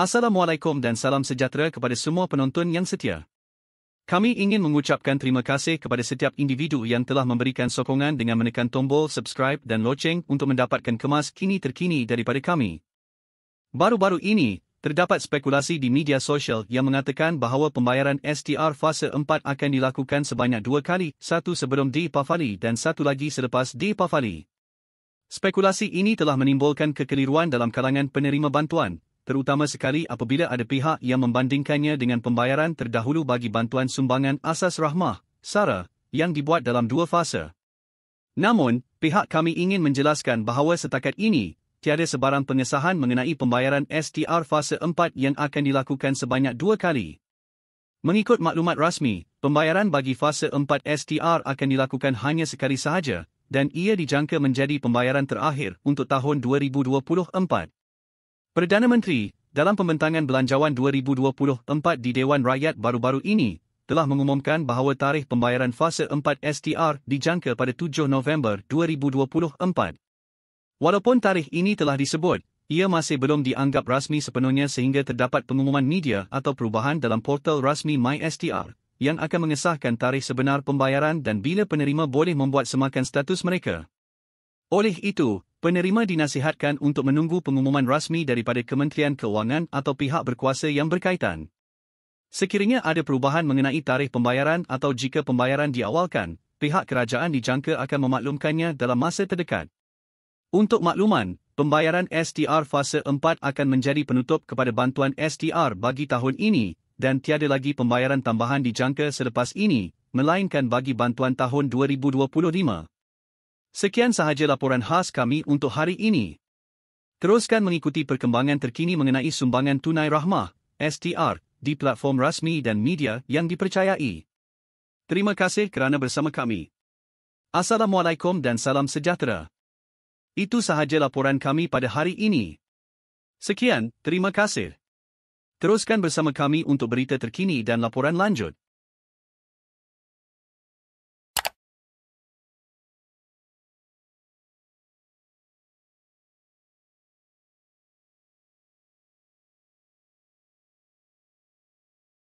Assalamualaikum dan salam sejahtera kepada semua penonton yang setia. Kami ingin mengucapkan terima kasih kepada setiap individu yang telah memberikan sokongan dengan menekan tombol subscribe dan loceng untuk mendapatkan kemas kini terkini daripada kami. Baru-baru ini, terdapat spekulasi di media sosial yang mengatakan bahawa pembayaran STR fasa 4 akan dilakukan sebanyak dua kali, satu sebelum di Pafali dan satu lagi selepas di Pafali. Spekulasi ini telah menimbulkan kekeliruan dalam kalangan penerima bantuan terutama sekali apabila ada pihak yang membandingkannya dengan pembayaran terdahulu bagi bantuan sumbangan asas rahmah, SARA, yang dibuat dalam dua fasa. Namun, pihak kami ingin menjelaskan bahawa setakat ini, tiada sebarang pengesahan mengenai pembayaran STR fasa 4 yang akan dilakukan sebanyak dua kali. Mengikut maklumat rasmi, pembayaran bagi fasa 4 STR akan dilakukan hanya sekali sahaja dan ia dijangka menjadi pembayaran terakhir untuk tahun 2024. Perdana Menteri, dalam pembentangan belanjawan 2024 di Dewan Rakyat baru-baru ini, telah mengumumkan bahawa tarikh pembayaran fasa 4 STR dijangka pada 7 November 2024. Walaupun tarikh ini telah disebut, ia masih belum dianggap rasmi sepenuhnya sehingga terdapat pengumuman media atau perubahan dalam portal rasmi MySTR yang akan mengesahkan tarikh sebenar pembayaran dan bila penerima boleh membuat semakan status mereka. Oleh itu, penerima dinasihatkan untuk menunggu pengumuman rasmi daripada Kementerian Kewangan atau pihak berkuasa yang berkaitan. Sekiranya ada perubahan mengenai tarikh pembayaran atau jika pembayaran diawalkan, pihak kerajaan dijangka akan memaklumkannya dalam masa terdekat. Untuk makluman, pembayaran STR fasa 4 akan menjadi penutup kepada bantuan STR bagi tahun ini dan tiada lagi pembayaran tambahan dijangka selepas ini, melainkan bagi bantuan tahun 2025. Sekian sahaja laporan khas kami untuk hari ini. Teruskan mengikuti perkembangan terkini mengenai sumbangan tunai rahmah (STR) di platform rasmi dan media yang dipercayai. Terima kasih kerana bersama kami. Assalamualaikum dan salam sejahtera. Itu sahaja laporan kami pada hari ini. Sekian, terima kasih. Teruskan bersama kami untuk berita terkini dan laporan lanjut.